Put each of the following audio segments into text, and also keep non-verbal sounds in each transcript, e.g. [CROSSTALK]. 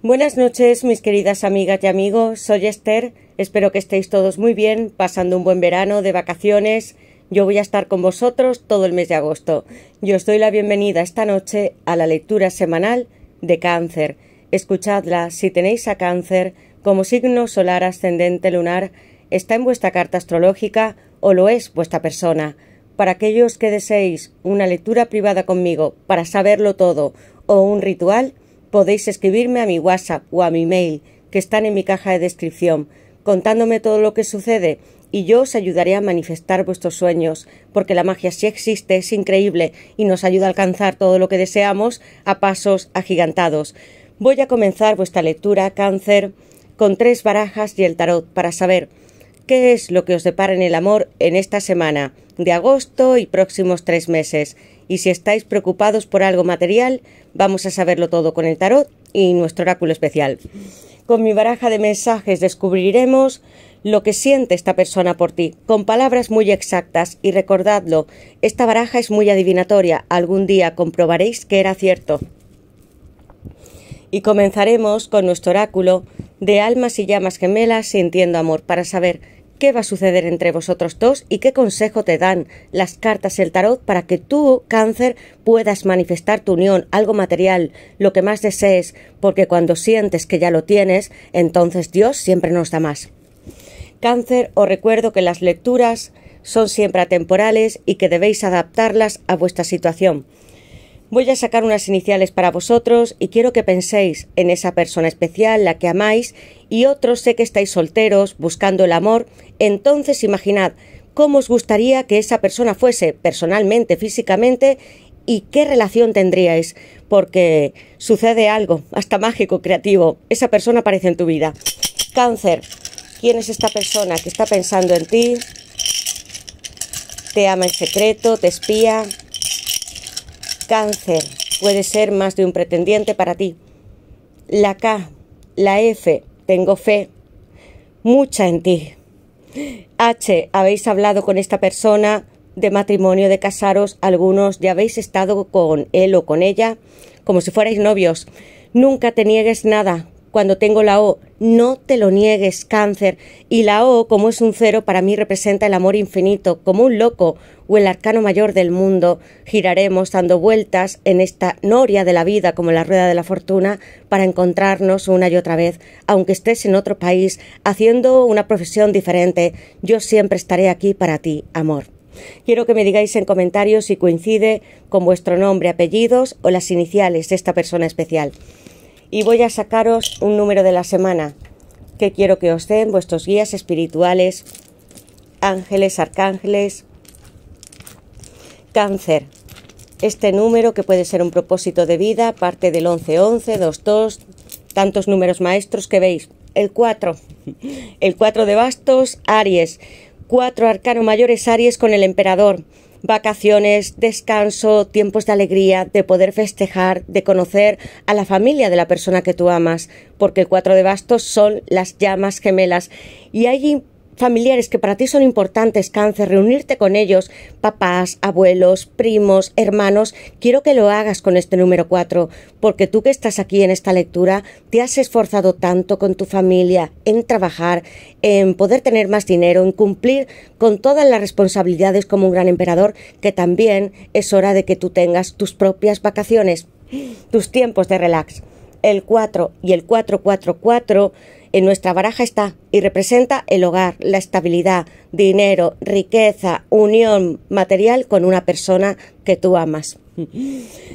Buenas noches, mis queridas amigas y amigos. Soy Esther. Espero que estéis todos muy bien, pasando un buen verano de vacaciones. Yo voy a estar con vosotros todo el mes de agosto. Yo os doy la bienvenida esta noche a la lectura semanal de Cáncer. Escuchadla si tenéis a Cáncer como signo solar ascendente lunar está en vuestra carta astrológica o lo es vuestra persona. Para aquellos que deseéis una lectura privada conmigo para saberlo todo o un ritual, Podéis escribirme a mi WhatsApp o a mi mail, que están en mi caja de descripción, contándome todo lo que sucede y yo os ayudaré a manifestar vuestros sueños, porque la magia sí existe, es increíble y nos ayuda a alcanzar todo lo que deseamos a pasos agigantados. Voy a comenzar vuestra lectura, cáncer, con tres barajas y el tarot para saber qué es lo que os depara en el amor en esta semana de agosto y próximos tres meses y si estáis preocupados por algo material, vamos a saberlo todo con el tarot y nuestro oráculo especial. Con mi baraja de mensajes descubriremos lo que siente esta persona por ti, con palabras muy exactas y recordadlo, esta baraja es muy adivinatoria, algún día comprobaréis que era cierto. Y comenzaremos con nuestro oráculo de almas y llamas gemelas sintiendo amor para saber qué va a suceder entre vosotros dos y qué consejo te dan las cartas el tarot para que tú, cáncer, puedas manifestar tu unión, algo material, lo que más desees, porque cuando sientes que ya lo tienes, entonces Dios siempre nos da más. Cáncer, os recuerdo que las lecturas son siempre atemporales y que debéis adaptarlas a vuestra situación. Voy a sacar unas iniciales para vosotros y quiero que penséis en esa persona especial, la que amáis, y otros sé que estáis solteros, buscando el amor, entonces imaginad cómo os gustaría que esa persona fuese personalmente, físicamente, y qué relación tendríais, porque sucede algo, hasta mágico, creativo, esa persona aparece en tu vida. Cáncer, ¿quién es esta persona que está pensando en ti? Te ama en secreto, te espía, Cáncer, puede ser más de un pretendiente para ti. La K, la F, tengo fe, mucha en ti. H, habéis hablado con esta persona de matrimonio, de casaros, algunos ya habéis estado con él o con ella como si fuerais novios. Nunca te niegues nada, cuando tengo la O, no te lo niegues, cáncer. Y la O, como es un cero, para mí representa el amor infinito, como un loco o el arcano mayor del mundo. Giraremos dando vueltas en esta noria de la vida, como la rueda de la fortuna, para encontrarnos una y otra vez. Aunque estés en otro país, haciendo una profesión diferente, yo siempre estaré aquí para ti, amor. Quiero que me digáis en comentarios si coincide con vuestro nombre, apellidos o las iniciales de esta persona especial y voy a sacaros un número de la semana que quiero que os den vuestros guías espirituales, ángeles, arcángeles, cáncer. Este número que puede ser un propósito de vida, parte del once 11 2-2, tantos números maestros que veis. El 4, el 4 de bastos, Aries. 4 arcano mayores Aries con el emperador vacaciones, descanso, tiempos de alegría, de poder festejar, de conocer a la familia de la persona que tú amas, porque el cuatro de bastos son las llamas gemelas y hay familiares que para ti son importantes, cáncer, reunirte con ellos, papás, abuelos, primos, hermanos, quiero que lo hagas con este número 4, porque tú que estás aquí en esta lectura, te has esforzado tanto con tu familia en trabajar, en poder tener más dinero, en cumplir con todas las responsabilidades como un gran emperador, que también es hora de que tú tengas tus propias vacaciones, tus tiempos de relax. El 4 y el 444 en nuestra baraja está y representa el hogar, la estabilidad, dinero, riqueza, unión material con una persona que tú amas.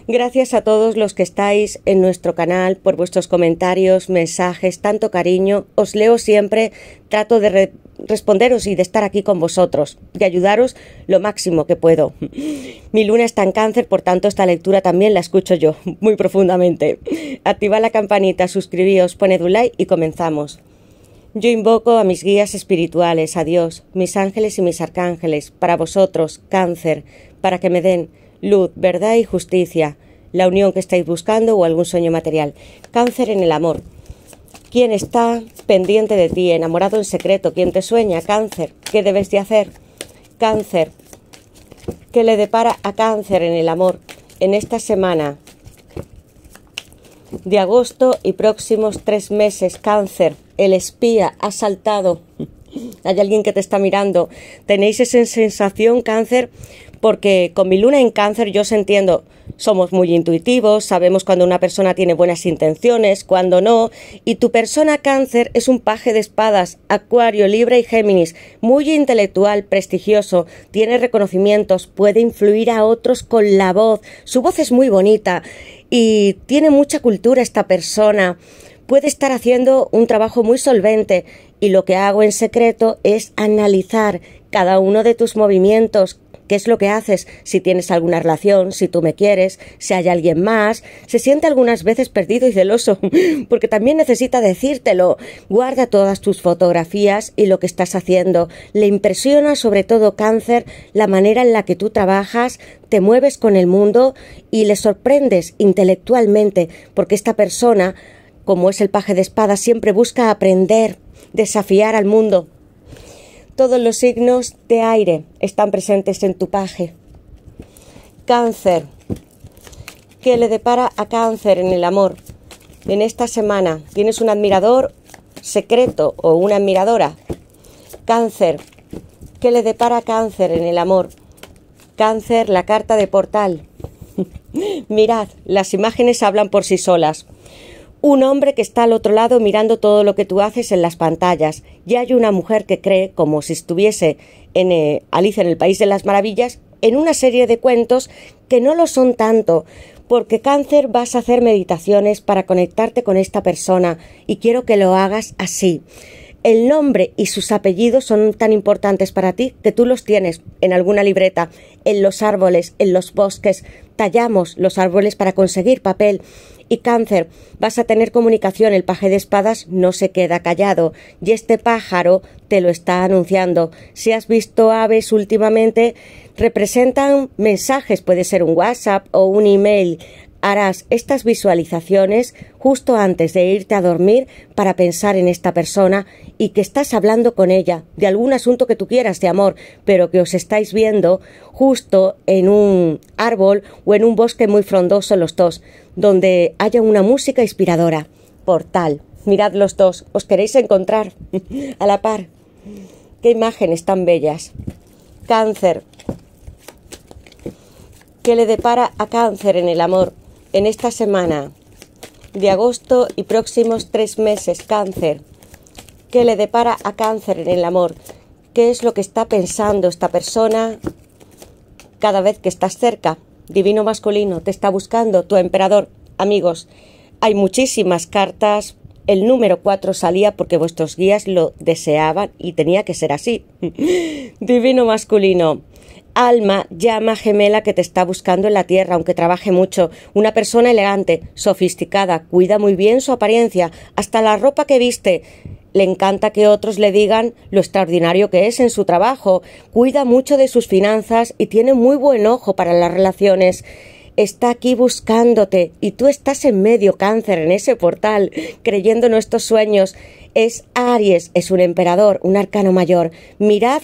Gracias a todos los que estáis en nuestro canal por vuestros comentarios, mensajes, tanto cariño. Os leo siempre, trato de responderos y de estar aquí con vosotros, de ayudaros lo máximo que puedo. Mi luna está en cáncer, por tanto esta lectura también la escucho yo [LAUGHS] muy profundamente. Activa la campanita, suscribíos, poned un like y comenzamos. Yo invoco a mis guías espirituales, a Dios, mis ángeles y mis arcángeles, para vosotros, cáncer, para que me den luz, verdad y justicia, la unión que estáis buscando o algún sueño material. Cáncer en el amor. ¿Quién está pendiente de ti, enamorado en secreto? ¿Quién te sueña? Cáncer. ¿Qué debes de hacer? Cáncer. ¿Qué le depara a cáncer en el amor en esta semana? De agosto y próximos tres meses, cáncer, el espía ha saltado. [LAUGHS] Hay alguien que te está mirando. Tenéis esa sensación, cáncer, porque con mi luna en cáncer yo se entiendo, somos muy intuitivos, sabemos cuando una persona tiene buenas intenciones, cuando no, y tu persona cáncer es un paje de espadas, acuario, libre y géminis, muy intelectual, prestigioso, tiene reconocimientos, puede influir a otros con la voz, su voz es muy bonita y tiene mucha cultura esta persona puede estar haciendo un trabajo muy solvente y lo que hago en secreto es analizar cada uno de tus movimientos, qué es lo que haces, si tienes alguna relación, si tú me quieres, si hay alguien más. Se siente algunas veces perdido y celoso, [LAUGHS] porque también necesita decírtelo. Guarda todas tus fotografías y lo que estás haciendo. Le impresiona sobre todo cáncer la manera en la que tú trabajas, te mueves con el mundo y le sorprendes intelectualmente, porque esta persona, como es el paje de espada, siempre busca aprender, desafiar al mundo todos los signos de aire están presentes en tu paje. Cáncer. ¿Qué le depara a cáncer en el amor? En esta semana tienes un admirador secreto o una admiradora. Cáncer. ¿Qué le depara a cáncer en el amor? Cáncer, la carta de portal. [LAUGHS] Mirad, las imágenes hablan por sí solas un hombre que está al otro lado mirando todo lo que tú haces en las pantallas y hay una mujer que cree, como si estuviese en eh, Alice en el País de las Maravillas, en una serie de cuentos que no lo son tanto, porque cáncer vas a hacer meditaciones para conectarte con esta persona y quiero que lo hagas así. El nombre y sus apellidos son tan importantes para ti que tú los tienes en alguna libreta, en los árboles, en los bosques. Tallamos los árboles para conseguir papel y cáncer. Vas a tener comunicación, el paje de espadas no se queda callado y este pájaro te lo está anunciando. Si has visto aves últimamente, representan mensajes, puede ser un WhatsApp o un email harás estas visualizaciones justo antes de irte a dormir para pensar en esta persona y que estás hablando con ella de algún asunto que tú quieras de amor, pero que os estáis viendo justo en un árbol o en un bosque muy frondoso los dos, donde haya una música inspiradora. Portal. Mirad los dos, os queréis encontrar [LAUGHS] a la par. Qué imágenes tan bellas. Cáncer. ¿Qué le depara a cáncer en el amor? en esta semana de agosto y próximos tres meses, cáncer. ¿Qué le depara a cáncer en el amor? ¿Qué es lo que está pensando esta persona cada vez que estás cerca? Divino masculino, te está buscando tu emperador. Amigos, hay muchísimas cartas. El número 4 salía porque vuestros guías lo deseaban y tenía que ser así. [LAUGHS] Divino masculino alma, llama gemela que te está buscando en la tierra, aunque trabaje mucho. Una persona elegante, sofisticada, cuida muy bien su apariencia, hasta la ropa que viste. Le encanta que otros le digan lo extraordinario que es en su trabajo, cuida mucho de sus finanzas y tiene muy buen ojo para las relaciones está aquí buscándote y tú estás en medio cáncer en ese portal, creyendo nuestros sueños. Es Aries, es un emperador, un arcano mayor. Mirad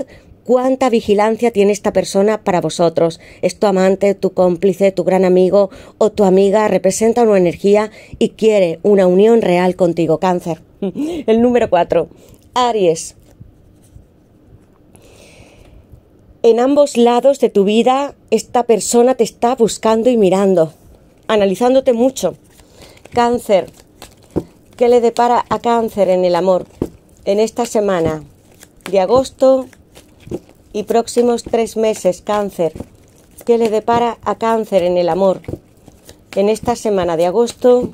cuánta vigilancia tiene esta persona para vosotros. Es tu amante, tu cómplice, tu gran amigo o tu amiga, representa una energía y quiere una unión real contigo, cáncer. [LAUGHS] El número 4. Aries. En ambos lados de tu vida, esta persona te está buscando y mirando, analizándote mucho. Cáncer. ¿Qué le depara a cáncer en el amor en esta semana de agosto y próximos tres meses cáncer. ¿Qué le depara a cáncer en el amor? En esta semana de agosto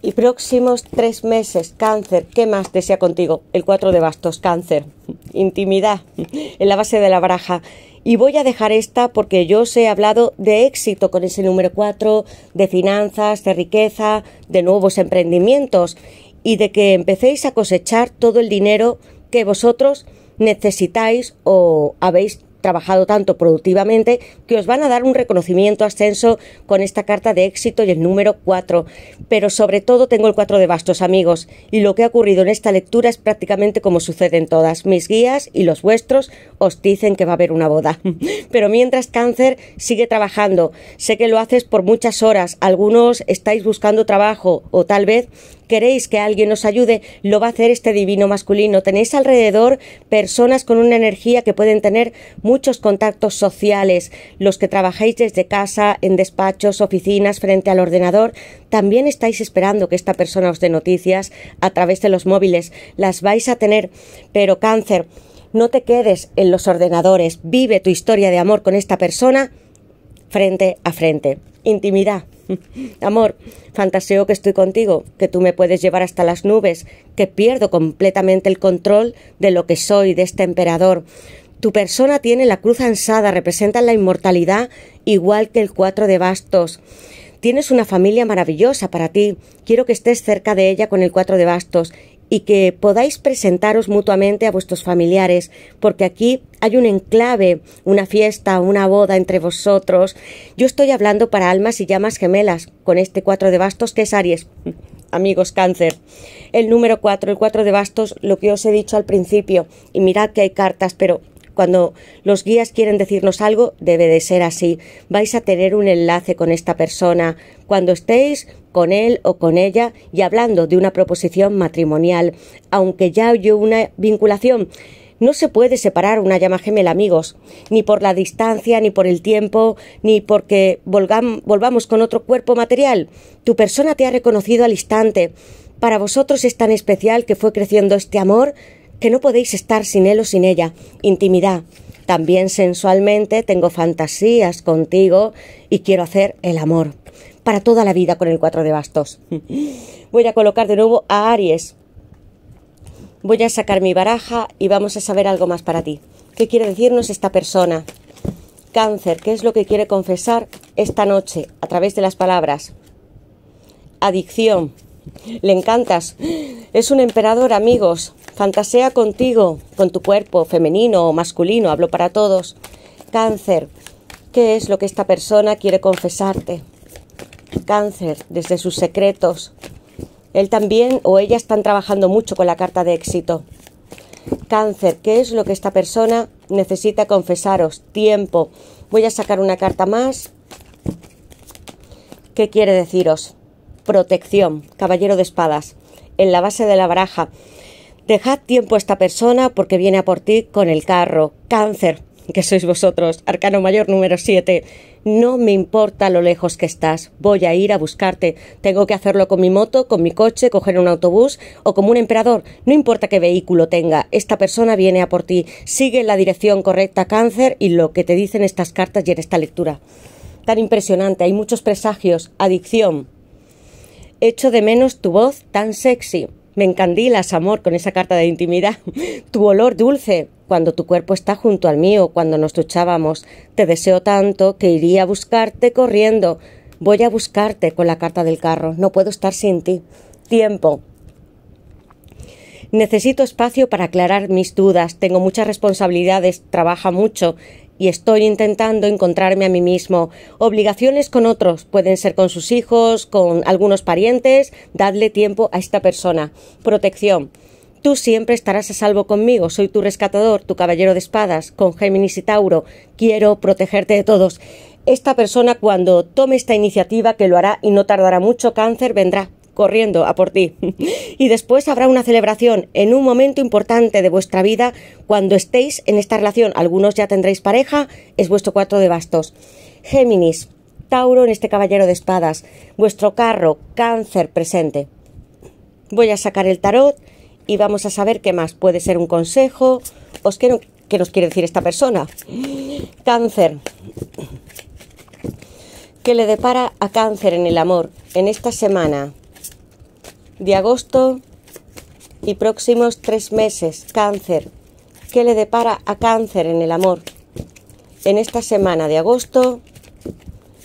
y próximos tres meses cáncer. ¿Qué más desea contigo? El cuatro de bastos cáncer. [LAUGHS] Intimidad [LAUGHS] en la base de la baraja. Y voy a dejar esta porque yo os he hablado de éxito con ese número cuatro, de finanzas, de riqueza, de nuevos emprendimientos y de que empecéis a cosechar todo el dinero que vosotros necesitáis o habéis trabajado tanto productivamente que os van a dar un reconocimiento ascenso con esta carta de éxito y el número 4. Pero sobre todo tengo el 4 de bastos, amigos, y lo que ha ocurrido en esta lectura es prácticamente como sucede en todas. Mis guías y los vuestros os dicen que va a haber una boda. [LAUGHS] Pero mientras cáncer sigue trabajando, sé que lo haces por muchas horas, algunos estáis buscando trabajo o tal vez queréis que alguien os ayude, lo va a hacer este divino masculino. Tenéis alrededor personas con una energía que pueden tener muchos contactos sociales. Los que trabajáis desde casa, en despachos, oficinas, frente al ordenador, también estáis esperando que esta persona os dé noticias a través de los móviles. Las vais a tener, pero cáncer, no te quedes en los ordenadores. Vive tu historia de amor con esta persona frente a frente. Intimidad. [LAUGHS] Amor, fantaseo que estoy contigo, que tú me puedes llevar hasta las nubes, que pierdo completamente el control de lo que soy, de este emperador. Tu persona tiene la cruz ansada, representa la inmortalidad igual que el cuatro de bastos. Tienes una familia maravillosa para ti. Quiero que estés cerca de ella con el cuatro de bastos y que podáis presentaros mutuamente a vuestros familiares, porque aquí hay un enclave, una fiesta, una boda entre vosotros. Yo estoy hablando para almas y llamas gemelas, con este cuatro de bastos que es Aries. [LAUGHS] Amigos cáncer. El número cuatro el cuatro de bastos, lo que os he dicho al principio, y mirad que hay cartas, pero cuando los guías quieren decirnos algo, debe de ser así. Vais a tener un enlace con esta persona. Cuando estéis con él o con ella y hablando de una proposición matrimonial, aunque ya hay una vinculación. No se puede separar una llama gemela, amigos, ni por la distancia, ni por el tiempo, ni porque volvamos con otro cuerpo material. Tu persona te ha reconocido al instante. Para vosotros es tan especial que fue creciendo este amor que no podéis estar sin él o sin ella. Intimidad. También sensualmente tengo fantasías contigo y quiero hacer el amor para toda la vida con el 4 de bastos. [LAUGHS] Voy a colocar de nuevo a Aries. Voy a sacar mi baraja y vamos a saber algo más para ti. ¿Qué quiere decirnos esta persona? Cáncer, ¿qué es lo que quiere confesar esta noche a través de las palabras? Adicción. Le encantas. Es un emperador, amigos. Fantasea contigo, con tu cuerpo femenino o masculino. Hablo para todos. Cáncer, ¿qué es lo que esta persona quiere confesarte? cáncer, desde sus secretos. Él también o ella están trabajando mucho con la carta de éxito. Cáncer, ¿qué es lo que esta persona necesita confesaros? Tiempo. Voy a sacar una carta más. ¿Qué quiere deciros? Protección, caballero de espadas, en la base de la baraja. Dejad tiempo a esta persona porque viene a por ti con el carro. Cáncer, que sois vosotros, Arcano Mayor número 7, no me importa lo lejos que estás, voy a ir a buscarte. Tengo que hacerlo con mi moto, con mi coche, coger un autobús o como un emperador. No importa qué vehículo tenga, esta persona viene a por ti. Sigue la dirección correcta, cáncer, y lo que te dicen estas cartas y en esta lectura. Tan impresionante, hay muchos presagios, adicción. Echo de menos tu voz tan sexy. Me encandilas, amor, con esa carta de intimidad. [LAUGHS] tu olor dulce, cuando tu cuerpo está junto al mío, cuando nos duchábamos. Te deseo tanto que iría a buscarte corriendo. Voy a buscarte con la carta del carro. No puedo estar sin ti. Tiempo. Necesito espacio para aclarar mis dudas. Tengo muchas responsabilidades. Trabaja mucho y estoy intentando encontrarme a mí mismo. Obligaciones con otros, pueden ser con sus hijos, con algunos parientes, dadle tiempo a esta persona. Protección. Tú siempre estarás a salvo conmigo, soy tu rescatador, tu caballero de espadas, con Géminis y Tauro, quiero protegerte de todos. Esta persona cuando tome esta iniciativa, que lo hará y no tardará mucho, cáncer vendrá corriendo a por ti. [LAUGHS] y después habrá una celebración en un momento importante de vuestra vida cuando estéis en esta relación. Algunos ya tendréis pareja, es vuestro cuatro de bastos. Géminis, Tauro en este caballero de espadas, vuestro carro, cáncer presente. Voy a sacar el tarot y vamos a saber qué más. Puede ser un consejo, os quiero, qué nos quiere decir esta persona. Cáncer. ¿Qué le depara a cáncer en el amor en esta semana? de agosto y próximos tres meses. Cáncer. ¿Qué le depara a cáncer en el amor? En esta semana de agosto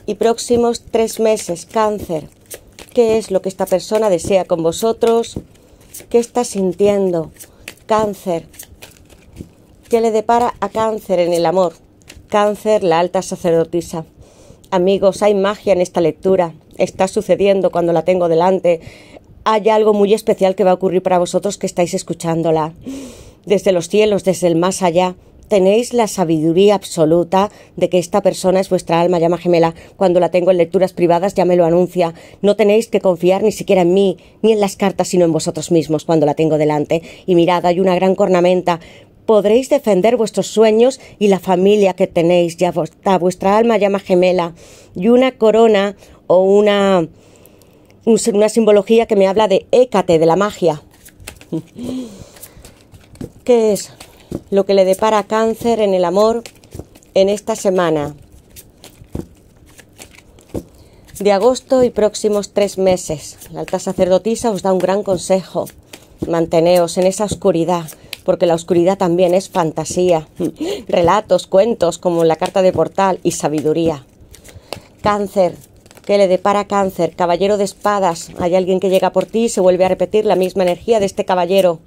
y próximos tres meses. Cáncer. ¿Qué es lo que esta persona desea con vosotros? ¿Qué está sintiendo? Cáncer. ¿Qué le depara a cáncer en el amor? Cáncer, la alta sacerdotisa. Amigos, hay magia en esta lectura. Está sucediendo cuando la tengo delante hay algo muy especial que va a ocurrir para vosotros que estáis escuchándola. Desde los cielos, desde el más allá, tenéis la sabiduría absoluta de que esta persona es vuestra alma llama gemela. Cuando la tengo en lecturas privadas ya me lo anuncia. No tenéis que confiar ni siquiera en mí, ni en las cartas, sino en vosotros mismos cuando la tengo delante. Y mirad, hay una gran cornamenta. Podréis defender vuestros sueños y la familia que tenéis. Ya vuestra alma llama gemela. Y una corona o una una simbología que me habla de Hécate, de la magia. [LAUGHS] ¿Qué es lo que le depara cáncer en el amor en esta semana? De agosto y próximos tres meses, la alta sacerdotisa os da un gran consejo. Manteneos en esa oscuridad, porque la oscuridad también es fantasía, [LAUGHS] relatos, cuentos como la carta de portal y sabiduría. Cáncer, que le depara cáncer. Caballero de espadas, hay alguien que llega por ti y se vuelve a repetir la misma energía de este caballero.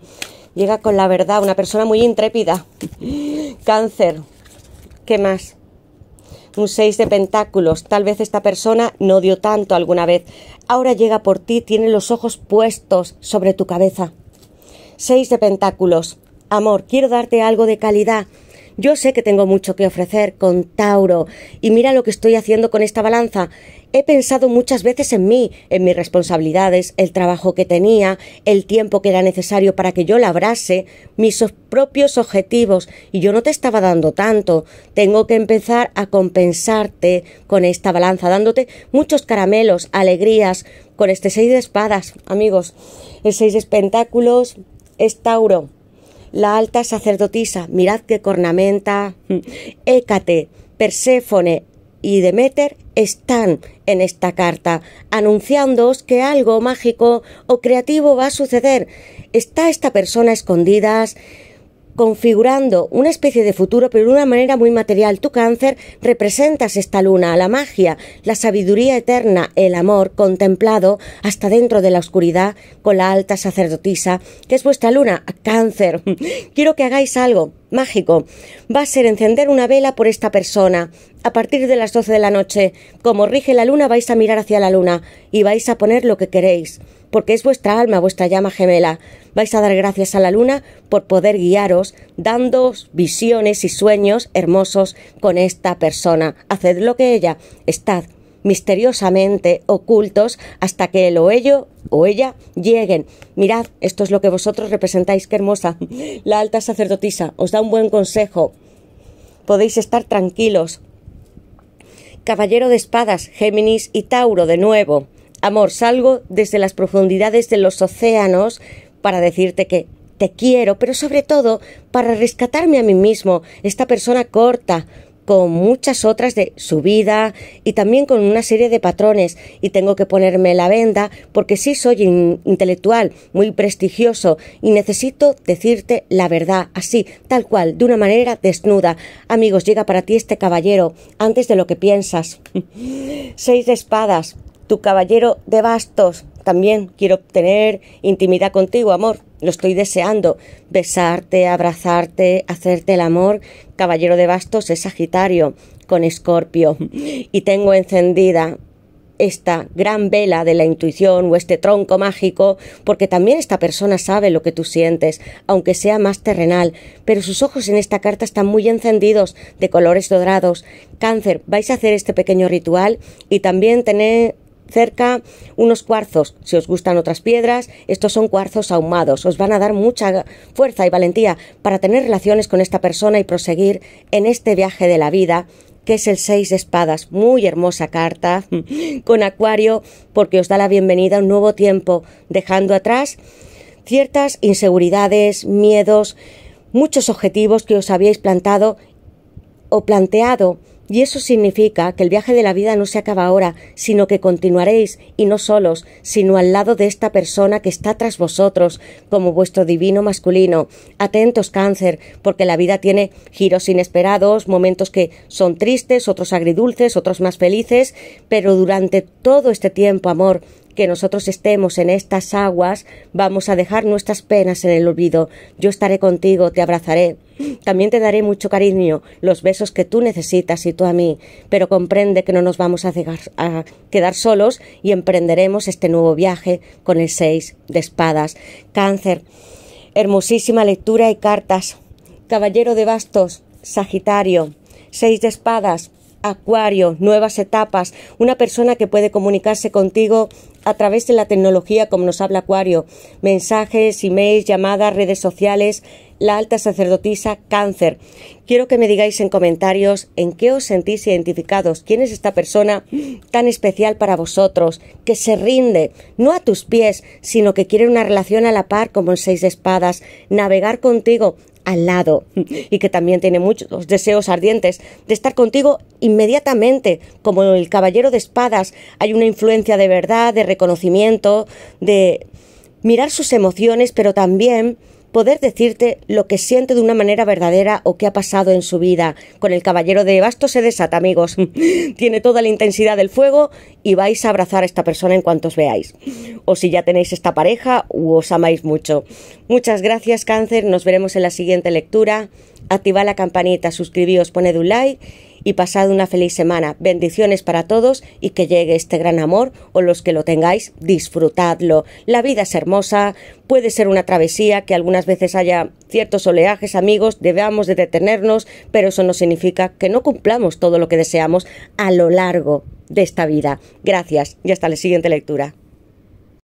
Llega con la verdad, una persona muy intrépida. cáncer, ¿qué más? Un seis de pentáculos. Tal vez esta persona no dio tanto alguna vez. Ahora llega por ti, tiene los ojos puestos sobre tu cabeza. ...seis de pentáculos. Amor, quiero darte algo de calidad. Yo sé que tengo mucho que ofrecer con Tauro y mira lo que estoy haciendo con esta balanza. He pensado muchas veces en mí, en mis responsabilidades, el trabajo que tenía, el tiempo que era necesario para que yo labrase, mis propios objetivos, y yo no te estaba dando tanto. Tengo que empezar a compensarte con esta balanza, dándote muchos caramelos, alegrías, con este seis de espadas, amigos. El seis de espectáculos, es Tauro. La alta sacerdotisa, mirad qué cornamenta. [LAUGHS] hécate, Perséfone, y Demeter están en esta carta, anunciándoos que algo mágico o creativo va a suceder. Está esta persona escondidas configurando una especie de futuro, pero de una manera muy material. Tu cáncer representas esta luna, la magia, la sabiduría eterna, el amor contemplado hasta dentro de la oscuridad con la alta sacerdotisa, que es vuestra luna, ah, cáncer. [LAUGHS] Quiero que hagáis algo mágico. Va a ser encender una vela por esta persona. A partir de las 12 de la noche, como rige la luna, vais a mirar hacia la luna y vais a poner lo que queréis porque es vuestra alma, vuestra llama gemela. Vais a dar gracias a la luna por poder guiaros, dándoos visiones y sueños hermosos con esta persona. Haced lo que ella. Estad misteriosamente ocultos hasta que el o ello o ella lleguen. Mirad, esto es lo que vosotros representáis, qué hermosa. La alta sacerdotisa os da un buen consejo. Podéis estar tranquilos. Caballero de espadas, Géminis y Tauro de nuevo. Amor, salgo desde las profundidades de los océanos para decirte que te quiero, pero sobre todo para rescatarme a mí mismo, esta persona corta, con muchas otras de su vida y también con una serie de patrones y tengo que ponerme la venda porque sí soy intelectual, muy prestigioso y necesito decirte la verdad así, tal cual, de una manera desnuda. Amigos, llega para ti este caballero antes de lo que piensas. [LAUGHS] Seis de espadas. Tu caballero de bastos, también quiero obtener intimidad contigo, amor. Lo estoy deseando. Besarte, abrazarte, hacerte el amor. Caballero de bastos es Sagitario con Escorpio. [LAUGHS] Y tengo encendida esta gran vela de la intuición o este tronco mágico, porque también esta persona sabe lo que tú sientes, aunque sea más terrenal, pero sus ojos en esta carta están muy encendidos, de colores dorados. Cáncer, vais a hacer este pequeño ritual y también tener cerca, unos cuarzos, si os gustan otras piedras, estos son cuarzos ahumados, os van a dar mucha fuerza y valentía para tener relaciones con esta persona y proseguir en este viaje de la vida que es el Seis de Espadas, muy hermosa carta, [LAUGHS] con Acuario, porque os da la bienvenida a un nuevo tiempo, dejando atrás ciertas inseguridades, miedos, muchos objetivos que os habíais plantado o planteado y eso significa que el viaje de la vida no se acaba ahora, sino que continuaréis, y no solos, sino al lado de esta persona que está tras vosotros, como vuestro divino masculino. Atentos, cáncer, porque la vida tiene giros inesperados, momentos que son tristes, otros agridulces, otros más felices, pero durante todo este tiempo, amor, que nosotros estemos en estas aguas, vamos a dejar nuestras penas en el olvido. Yo estaré contigo, te abrazaré. También te daré mucho cariño, los besos que tú necesitas y tú a mí, pero comprende que no nos vamos a, a quedar solos y emprenderemos este nuevo viaje con el seis de espadas. Cáncer, hermosísima lectura y cartas. Caballero de bastos, Sagitario, seis de espadas, Acuario, nuevas etapas, una persona que puede comunicarse contigo a través de la tecnología, como nos habla Acuario, mensajes, emails, llamadas, redes sociales, la alta sacerdotisa cáncer. Quiero que me digáis en comentarios en qué os sentís identificados, quién es esta persona tan especial para vosotros, que se rinde, no a tus pies, sino que quiere una relación a la par como el seis espadas, navegar contigo al lado [LAUGHS] y que también tiene muchos deseos ardientes de estar contigo inmediatamente, como el caballero de espadas. Hay una influencia de verdad, de reconocimiento, de mirar sus emociones, pero también poder decirte lo que siente de una manera verdadera o qué ha pasado en su vida. Con el caballero de bastos se desata, amigos. [LAUGHS] Tiene toda la intensidad del fuego y vais a abrazar a esta persona en cuanto os veáis. O si ya tenéis esta pareja, os amáis mucho. Muchas gracias, cáncer. Nos veremos en la siguiente lectura activad la campanita, suscribíos, poned un like y pasad una feliz semana. Bendiciones para todos y que llegue este gran amor o los que lo tengáis, disfrutadlo. La vida es hermosa, puede ser una travesía, que algunas veces haya ciertos oleajes, amigos, debamos de detenernos, pero eso no significa que no cumplamos todo lo que deseamos a lo largo de esta vida. Gracias y hasta la siguiente lectura.